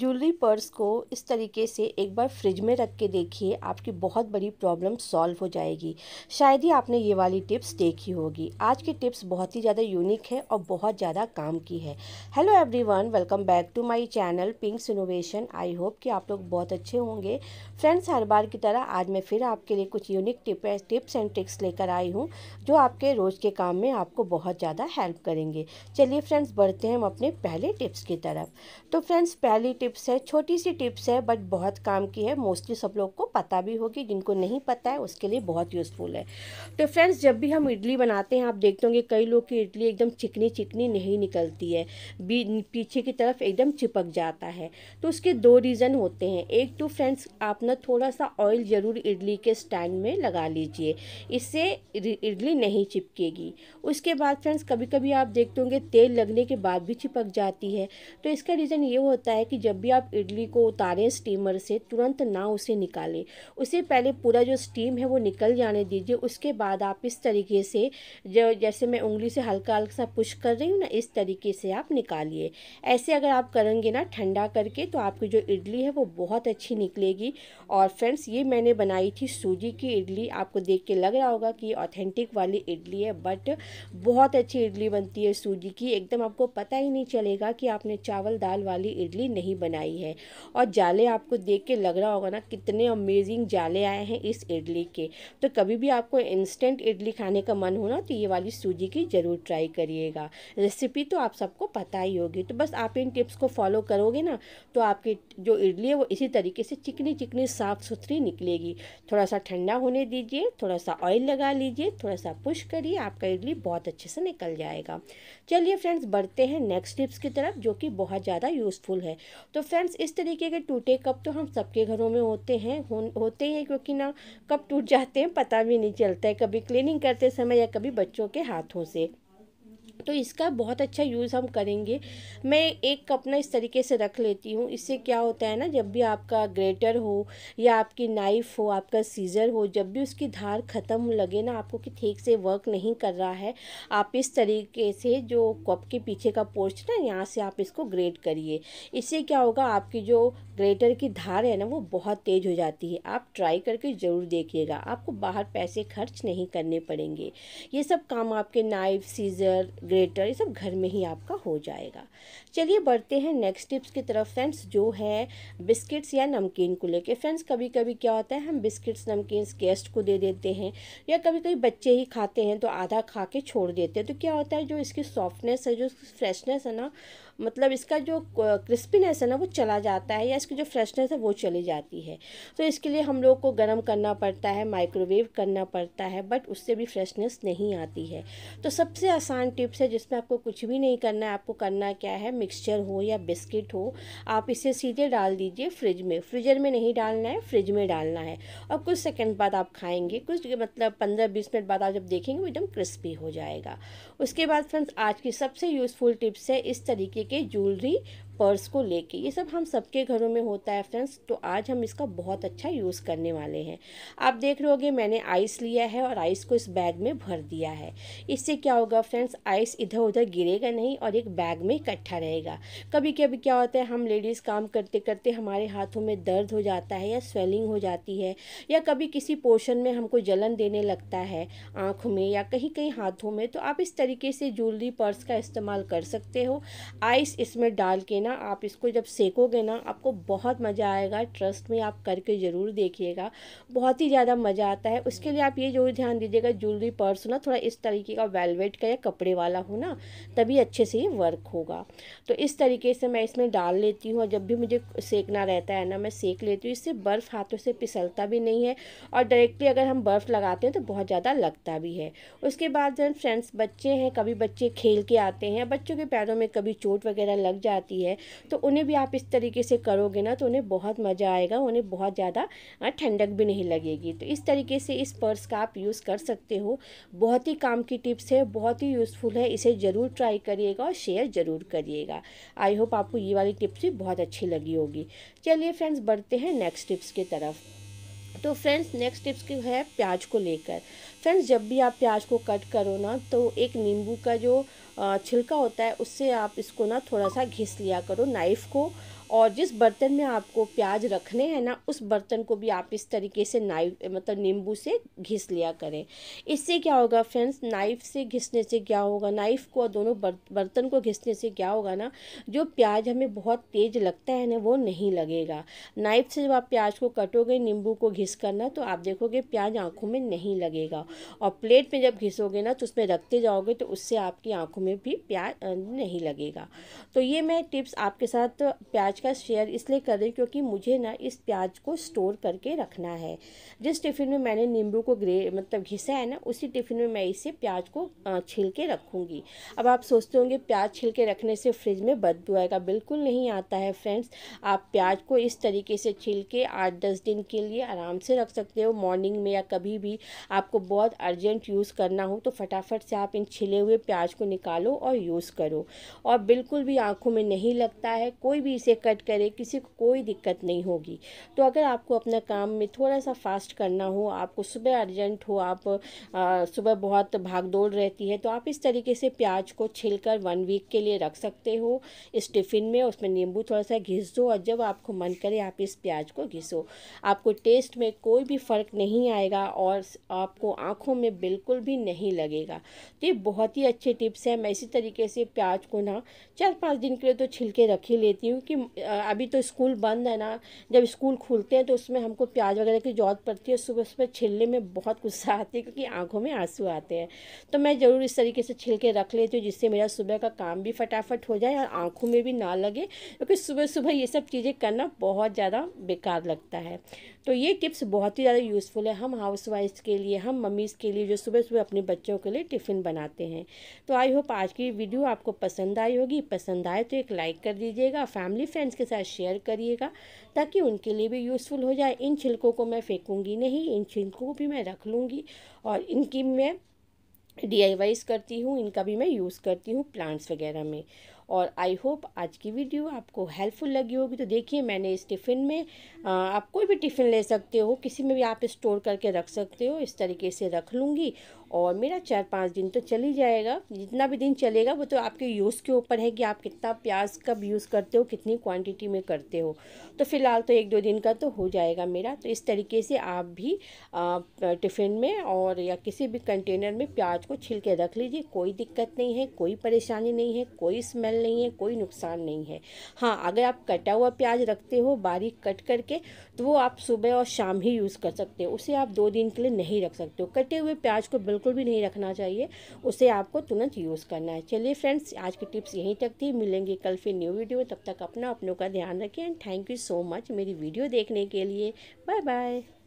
jewellery purse को इस तरीके से एक बार फ्रिज में रख के देखिए आपकी बहुत बड़ी प्रॉब्लम सॉल्व हो जाएगी शायद ही आपने ये वाली टिप्स देखी होगी आज की टिप्स बहुत ही ज़्यादा यूनिक है और बहुत ज़्यादा काम की है hello everyone welcome back to my channel pinks innovation I hope कि आप लोग बहुत अच्छे होंगे फ्रेंड्स हर बार की तरह आज मैं फिर आपके लिए कुछ unique tip tips and tricks लेकर आई हूँ जो आपके रोज़ के काम में आपको बहुत ज़्यादा हेल्प करेंगे चलिए फ्रेंड्स बढ़ते हैं हम अपने पहले टिप्स की तरफ तो फ्रेंड्स पहली टिप्स है छोटी सी टिप्स है बट बहुत काम की है मोस्टली सब लोग को पता भी होगी जिनको नहीं पता है उसके लिए बहुत यूज़फुल है तो फ्रेंड्स जब भी हम इडली बनाते हैं आप देखते होंगे कई लोग की इडली एकदम चिकनी चिकनी नहीं निकलती है पीछे की तरफ एकदम चिपक जाता है तो उसके दो रीज़न होते हैं एक तो फ्रेंड्स आप ना थोड़ा सा ऑयल ज़रूर इडली के स्टैंड में लगा लीजिए इससे इडली नहीं चिपकेगी उसके बाद फ्रेंड्स कभी कभी आप देखते होंगे तेल लगने के बाद भी चिपक जाती है तो इसका रीज़न ये होता है कि जब जब भी आप इडली को उतारें स्टीमर से तुरंत ना उसे निकालें उसे पहले पूरा जो स्टीम है वो निकल जाने दीजिए उसके बाद आप इस तरीके से जो जैसे मैं उंगली से हल्का हल्का सा पुश कर रही हूँ ना इस तरीके से आप निकालिए ऐसे अगर आप करेंगे ना ठंडा करके तो आपकी जो इडली है वो बहुत अच्छी निकलेगी और फ्रेंड्स ये मैंने बनाई थी सूजी की इडली आपको देख के लग रहा होगा कि ऑथेंटिक वाली इडली है बट बहुत अच्छी इडली बनती है सूजी की एकदम आपको पता ही नहीं चलेगा कि आपने चावल दाल वाली इडली नहीं ही बनाई है और जाले आपको देख के लग रहा होगा ना कितने अमेजिंग जाले आए हैं इस इडली के तो कभी भी आपको इंस्टेंट इडली खाने का मन हो ना तो ये वाली सूजी की ज़रूर ट्राई करिएगा रेसिपी तो आप सबको पता ही होगी तो बस आप इन टिप्स को फॉलो करोगे ना तो आपकी जो इडली है वो इसी तरीके से चिकनी चिकनी साफ़ सुथरी निकलेगी थोड़ा सा ठंडा होने दीजिए थोड़ा सा ऑयल लगा लीजिए थोड़ा सा पुश करिए आपका इडली बहुत अच्छे से निकल जाएगा चलिए फ्रेंड्स बढ़ते हैं नेक्स्ट टिप्स की तरफ जो कि बहुत ज़्यादा यूज़फुल है तो फ्रेंड्स इस तरीके के टूटे कप तो हम सबके घरों में होते हैं होते हैं क्योंकि ना कप टूट जाते हैं पता भी नहीं चलता है कभी क्लीनिंग करते समय या कभी बच्चों के हाथों से तो इसका बहुत अच्छा यूज़ हम करेंगे मैं एक कप ना इस तरीके से रख लेती हूँ इससे क्या होता है ना जब भी आपका ग्रेटर हो या आपकी नाइफ़ हो आपका सीज़र हो जब भी उसकी धार ख़त्म लगे ना आपको कि ठीक से वर्क नहीं कर रहा है आप इस तरीके से जो कप के पीछे का पोर्च ना यहाँ से आप इसको ग्रेट करिए इससे क्या होगा आपकी जो ग्रेटर की धार है ना वो बहुत तेज़ हो जाती है आप ट्राई करके ज़रूर देखिएगा आपको बाहर पैसे खर्च नहीं करने पड़ेंगे ये सब काम आपके नाइफ सीज़र ग्रेटर ये सब घर में ही आपका हो जाएगा चलिए बढ़ते हैं नेक्स्ट टिप्स की तरफ फ्रेंड्स जो है बिस्किट्स या नमकीन को लेके फ्रेंड्स कभी कभी क्या होता है हम बिस्किट्स नमकीन गेस्ट को दे देते हैं या कभी कभी बच्चे ही खाते हैं तो आधा खा के छोड़ देते हैं तो क्या होता है जो इसकी सॉफ्टनेस है जो फ्रेशनेस है ना मतलब इसका जो क्रिस्पीनेस है ना वो चला जाता है या इसकी जो फ्रेशनेस है वो चली जाती है तो इसके लिए हम लोग को गर्म करना पड़ता है माइक्रोवेव करना पड़ता है बट उससे भी फ्रेशनेस नहीं आती है तो सबसे आसान टिप्स है जिसमें आपको कुछ भी नहीं करना है आपको करना क्या है मिक्सचर हो या बिस्किट हो आप इसे सीधे डाल दीजिए फ्रिज में फ्रिजर में नहीं डालना है फ्रिज में डालना है और कुछ सेकेंड बाद आप खाएंगे कुछ मतलब पंद्रह बीस मिनट बाद आप जब देखेंगे वो एकदम क्रिस्पी हो जाएगा उसके बाद फ्रेंड्स आज की सबसे यूज़फुल टिप्स है इस तरीके के ज्वेलरी पर्स को लेके ये सब हम सबके घरों में होता है फ्रेंड्स तो आज हम इसका बहुत अच्छा यूज़ करने वाले हैं आप देख रहे होंगे मैंने आइस लिया है और आइस को इस बैग में भर दिया है इससे क्या होगा फ्रेंड्स आइस इधर उधर गिरेगा नहीं और एक बैग में इकट्ठा रहेगा कभी कभी क्या होता है हम लेडीज़ काम करते करते हमारे हाथों में दर्द हो जाता है या स्वेलिंग हो जाती है या कभी किसी पोर्शन में हमको जलन देने लगता है आँख में या कहीं कहीं हाथों में तो आप इस तरीके से ज्वेलरी पर्स का इस्तेमाल कर सकते हो आइस इसमें डाल के ना आप इसको जब सेकोगे ना आपको बहुत मज़ा आएगा ट्रस्ट में आप करके ज़रूर देखिएगा बहुत ही ज़्यादा मज़ा आता है उसके लिए आप ये जरूर ध्यान दीजिएगा ज्वेलरी पर्स ना थोड़ा इस तरीके का वेलवेट का या कपड़े वाला हो ना तभी अच्छे से वर्क होगा तो इस तरीके से मैं इसमें डाल लेती हूँ जब भी मुझे सेकना रहता है ना मैं सेक लेती हूँ इससे बर्फ़ हाथों से पिसलता भी नहीं है और डायरेक्टली अगर हम बर्फ़ लगाते हैं तो बहुत ज़्यादा लगता भी है उसके बाद जब फ्रेंड्स बच्चे हैं कभी बच्चे खेल के आते हैं बच्चों के पैरों में कभी चोट वगैरह लग जाती है हैं तो उन्हें भी आप इस तरीके से करोगे ना तो उन्हें बहुत मज़ा आएगा उन्हें बहुत ज़्यादा ठंडक भी नहीं लगेगी तो इस तरीके से इस पर्स का आप यूज़ कर सकते हो बहुत ही काम की टिप्स है बहुत ही यूज़फुल है इसे ज़रूर ट्राई करिएगा और शेयर ज़रूर करिएगा आई होप आपको ये वाली टिप्स भी बहुत अच्छी लगी होगी चलिए फ्रेंड्स बढ़ते हैं नेक्स्ट टिप्स की तरफ तो फ्रेंड्स नेक्स्ट टिप्स की है प्याज को लेकर फ्रेंड्स जब भी आप प्याज को कट करो ना तो एक नींबू का जो छिलका होता है उससे आप इसको ना थोड़ा सा घिस लिया करो नाइफ़ को और जिस बर्तन में आपको प्याज रखने हैं ना उस बर्तन को भी आप इस तरीके से नाइफ मतलब नींबू से घिस लिया करें इससे क्या होगा फ्रेंड्स नाइफ से घिसने से क्या होगा नाइफ को दोनों बर्तन को घिसने से क्या होगा ना जो प्याज हमें बहुत तेज़ लगता है ना वो नहीं लगेगा नाइफ से जब आप प्याज को कटोगे नींबू को घिस करना तो आप देखोगे प्याज आँखों में नहीं लगेगा और प्लेट में जब घिसोगे ना तो उसमें रखते जाओगे तो उससे आपकी आँखों में भी प्याज नहीं लगेगा तो ये मैं टिप्स आपके साथ प्याज का शेयर इसलिए कर रही हूँ क्योंकि मुझे ना इस प्याज को स्टोर करके रखना है जिस टिफ़िन में मैंने नींबू को ग्रे मतलब घिसा है ना उसी टिफ़िन में मैं इसे प्याज को छिल के रखूँगी अब आप सोचते होंगे प्याज छिल के रखने से फ्रिज में बदबू आएगा बिल्कुल नहीं आता है फ्रेंड्स आप प्याज को इस तरीके से छिल के आठ दस दिन के लिए आराम से रख सकते हो मॉर्निंग में या कभी भी आपको बहुत अर्जेंट यूज़ करना हो तो फटाफट से आप इन छिले हुए प्याज को निकालो और यूज़ करो और बिल्कुल भी आँखों में नहीं लगता है कोई भी इसे कर कट करें किसी को कोई दिक्कत नहीं होगी तो अगर आपको अपना काम में थोड़ा सा फास्ट करना हो आपको सुबह अर्जेंट हो आप सुबह बहुत भाग दौड़ रहती है तो आप इस तरीके से प्याज को छिल कर वन वीक के लिए रख सकते हो इस टिफ़िन में उसमें नींबू थोड़ा सा घिस दो और जब आपको मन करे आप इस प्याज को घिसो आपको टेस्ट में कोई भी फ़र्क नहीं आएगा और आपको आँखों में बिल्कुल भी नहीं लगेगा तो ये बहुत ही अच्छे टिप्स हैं मैं इसी तरीके से प्याज को ना चार पाँच दिन के लिए तो छिलके रख ही लेती हूँ कि अभी तो स्कूल बंद है ना जब स्कूल खुलते हैं तो उसमें हमको प्याज वगैरह की जरूरत पड़ती है सुबह सुबह छिलने में बहुत गुस्सा आती है क्योंकि आँखों में आंसू आते हैं तो मैं ज़रूर इस तरीके से छिल के रख लेती हूँ जिससे मेरा सुबह का काम भी फटाफट हो जाए और आँखों में भी ना लगे क्योंकि सुबह सुबह ये सब चीज़ें करना बहुत ज़्यादा बेकार लगता है तो ये टिप्स बहुत ही ज़्यादा यूज़फुल है हम हाउस वाइफ के लिए हम मम्मीज़ के लिए जो सुबह सुबह अपने बच्चों के लिए टिफ़िन बनाते हैं तो आई होप आज की वीडियो आपको पसंद आई होगी पसंद आए तो एक लाइक कर दीजिएगा फैमिली फ्रेंड्स के साथ शेयर करिएगा ताकि उनके लिए भी यूज़फुल हो जाए इन छिलकों को मैं फेंकूँगी नहीं इन छिलकों को भी मैं रख लूँगी और इनकी मैं डी करती हूँ इनका भी मैं यूज़ करती हूँ प्लांट्स वगैरह में और आई होप आज की वीडियो आपको हेल्पफुल लगी होगी तो देखिए मैंने इस टिफ़िन में आप कोई भी टिफ़िन ले सकते हो किसी में भी आप स्टोर करके रख सकते हो इस तरीके से रख लूँगी और मेरा चार पाँच दिन तो चल ही जाएगा जितना भी दिन चलेगा वो तो आपके यूज़ के ऊपर है कि आप कितना प्याज कब यूज़ करते हो कितनी क्वांटिटी में करते हो तो फ़िलहाल तो एक दो दिन का तो हो जाएगा मेरा तो इस तरीके से आप भी टिफ़िन में और या किसी भी कंटेनर में प्याज को छिल के रख लीजिए कोई दिक्कत नहीं है कोई परेशानी नहीं है कोई स्मेल नहीं है कोई नुकसान नहीं है हाँ अगर आप कटा हुआ प्याज रखते हो बारीक कट करके तो वो आप सुबह और शाम ही यूज़ कर सकते हो उसे आप दो दिन के लिए नहीं रख सकते हो कटे हुए प्याज को बिल्कुल बिल्कुल भी नहीं रखना चाहिए उसे आपको तुरंत यूज़ करना है चलिए फ्रेंड्स आज की टिप्स यहीं तक थी मिलेंगे कल फिर न्यू वीडियो तब तक अपना अपनों का ध्यान रखें and thank you so much मेरी वीडियो देखने के लिए बाय बाय